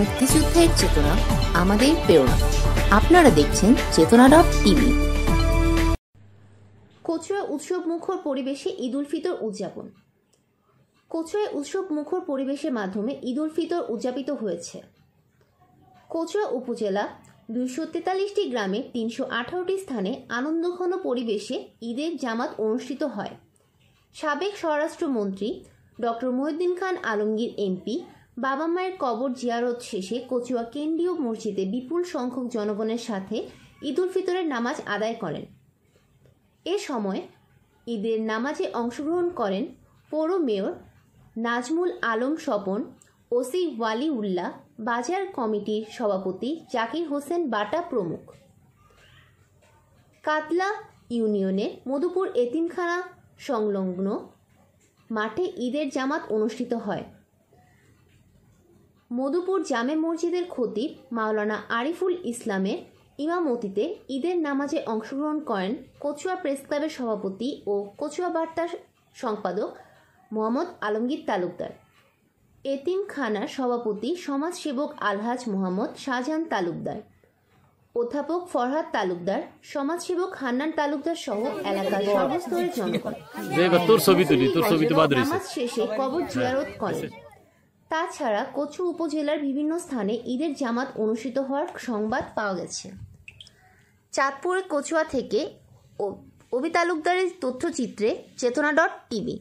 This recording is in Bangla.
মুক্তিযুদ্ধের চেতনা আমাদের প্রেরণা আপনারা দেখছেন চেতনা ডট টিভি কচুয়া উৎসব মুখর পরিবেশে ঈদ উল ফিতর উদযাপন কচুয়া উৎসব মুখর পরিবেশের মাধ্যমে ঈদ উল ফিতর উদযাপিত হয়েছে কচুয়া উপজেলা দুইশো তেতাল্লিশটি গ্রামে তিনশো আঠারোটি স্থানে আনন্দঘন পরিবেশে ঈদের জামাত অনুষ্ঠিত হয় সাবেক স্বরাষ্ট্রমন্ত্রী ডক্টর মহিউদ্দিন খান আলমগীর এমপি বাবা মায়ের কবর জিয়ারত শেষে কচুয়া কেন্দ্রীয় মসজিদে বিপুল সংখ্যক জনগণের সাথে ঈদুল ফিতরের নামাজ আদায় করেন এ সময় ঈদের নামাজে অংশগ্রহণ করেন পৌর মেয়র নাজমুল আলম স্বপন ওসি ওয়ালি উল্লাহ বাজার কমিটির সভাপতি জাকির হোসেন বাটা প্রমুখ কাতলা ইউনিয়নের মধুপুর এতিমখানা সংলগ্ন মাঠে ঈদের জামাত অনুষ্ঠিত হয় মধুপুর জামে মসজিদের খতিব মাওলানা আরিফুল ইসলামের ইমামতিতে ঈদের নামাজে অংশগ্রহণ করেন কচুয়া প্রেস ক্লাবের সভাপতি ও কচুয়া বার্তার সম্পাদক মোহাম্মদ আলমগীর তালুকদার এতিমখানার সভাপতি সমাজসেবক আলহাজ মোহাম্মদ শাহজাহান তালুকদার অধ্যাপক ফরহাদ তালুকদার সমাজসেবক হান্নান তালুকদার সহ এলাকার সর্বস্তরের জনগণ নামাজ শেষে কবর জিয়ারত করেন তাছাড়া কচু উপজেলার বিভিন্ন স্থানে ঈদের জামাত অনুষ্ঠিত হওয়ার সংবাদ পাওয়া গেছে চাঁদপুরের কচুয়া থেকে অবি তালুকদারের তথ্যচিত্রে চেতনা ডট টিভি